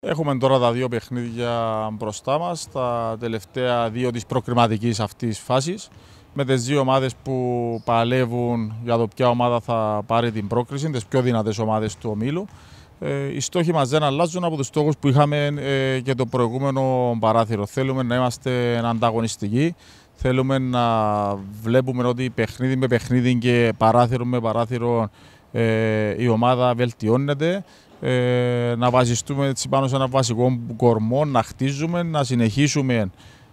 Έχουμε τώρα τα δύο παιχνίδια μπροστά μας, τα τελευταία δύο της προκριματικής αυτής φάσης. Με τις δύο ομάδες που παλεύουν για το ποια ομάδα θα πάρει την πρόκριση, τις πιο δυνατές ομάδες του ομίλου. Ε, οι στόχοι μας δεν αλλάζουν από τους στόχους που είχαμε ε, και το προηγούμενο παράθυρο. Θέλουμε να είμαστε ανταγωνιστικοί. Θέλουμε να βλέπουμε ότι παιχνίδι με παιχνίδι και παράθυρο με παράθυρο ε, η ομάδα βελτιώνεται. Ε, να βασιστούμε έτσι πάνω σε ένα βασικό κορμό, να χτίζουμε, να συνεχίσουμε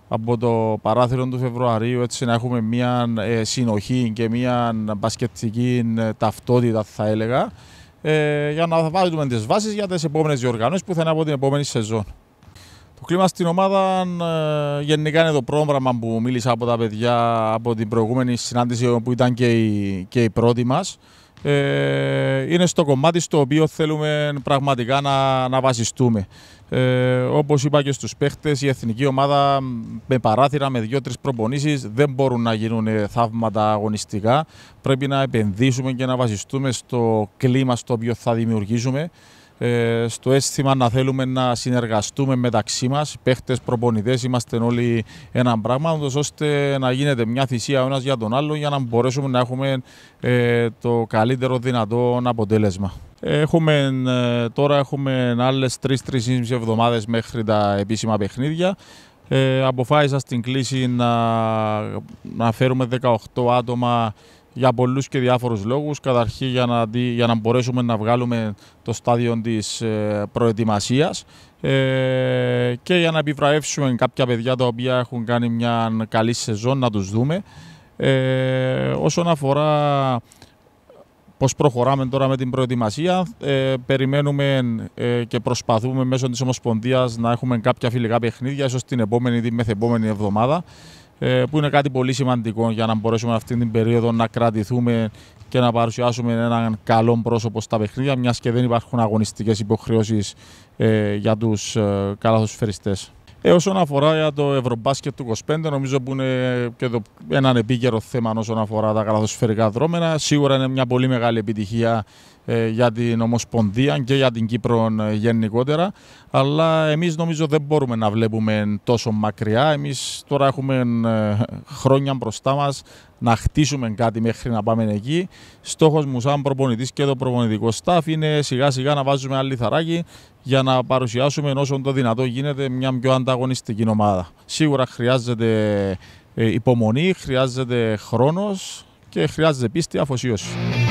από το παράθυρο του Φεβρουαρίου έτσι να έχουμε μια ε, συνοχή και μια μπασκετική ταυτότητα θα έλεγα ε, για να βάλουμε τις βάσεις για τις επόμενες διοργανώσεις που θα είναι από την επόμενη σεζόν. Το κλίμα στην ομάδα γενικά είναι το πρόγραμμα που μίλησα από τα παιδιά από την προηγούμενη συνάντηση που ήταν και η, και η πρώτη μας. Ε, είναι στο κομμάτι στο οποίο θέλουμε πραγματικά να, να βασιστούμε. Ε, όπως είπα και στους παίχτες, η εθνική ομάδα με παράθυρα, με δύο-τρεις προπονήσεις δεν μπορούν να γίνουν ε, θαύματα αγωνιστικά. Πρέπει να επενδύσουμε και να βασιστούμε στο κλίμα στο οποίο θα δημιουργήσουμε. Ε, στο αίσθημα να θέλουμε να συνεργαστούμε μεταξύ μας, παίχτες, προπονητές, είμαστε όλοι ένα πράγμα, ώστε να γίνεται μια θυσία ο ένας για τον άλλο για να μπορέσουμε να έχουμε ε, το καλυτερο δυνατο δυνατόν αποτέλεσμα. Έχουμε, ε, τώρα έχουμε άλλες 3-3,5 εβδομάδες μέχρι τα επίσημα παιχνίδια. Ε, αποφάσισα στην κλίση να, να φέρουμε 18 άτομα για πολλούς και διάφορους λόγους. Καταρχήν για να, για να μπορέσουμε να βγάλουμε το στάδιο της ε, προετοιμασίας ε, και για να επιβραεύσουμε κάποια παιδιά τα οποία έχουν κάνει μια καλή σεζόν να τους δούμε. Ε, όσον αφορά πώς προχωράμε τώρα με την προετοιμασία, ε, περιμένουμε και προσπαθούμε μέσω της Ομοσπονδίας να έχουμε κάποια φιλικά παιχνίδια, ίσως την επόμενη ή μεθεπόμενη εβδομάδα. Ε, που είναι κάτι πολύ σημαντικό για να μπορέσουμε αυτή την περίοδο να κρατηθούμε και να παρουσιάσουμε έναν καλό πρόσωπο στα παιχνίδια, μιας και δεν υπάρχουν αγωνιστικές υποχρεώσεις ε, για τους ε, καλαθοσφαιριστές. Ε, όσον αφορά για το Ευρωμπάσκετ του 25, νομίζω που είναι και το, έναν επίκαιρο θέμα όσον αφορά τα καλαθοσφαιρικά δρόμενα. Σίγουρα είναι μια πολύ μεγάλη επιτυχία ε, για την Ομοσπονδία και για την Κύπρο ε, γενικότερα. Αλλά εμείς νομίζω δεν μπορούμε να βλέπουμε τόσο μακριά. Εμείς τώρα έχουμε ε, χρόνια μπροστά μας να χτίσουμε κάτι μέχρι να πάμε εκεί. Στόχος μου σαν προπονητής και το προπονητικό staff είναι σιγά σιγά να βάζουμε άλλη θαράκι για να παρουσιάσουμε όσο το δυνατό γίνεται μια πιο ανταγωνιστική ομάδα. Σίγουρα χρειάζεται υπομονή, χρειάζεται χρόνος και χρειάζεται πίστη αφοσίωση.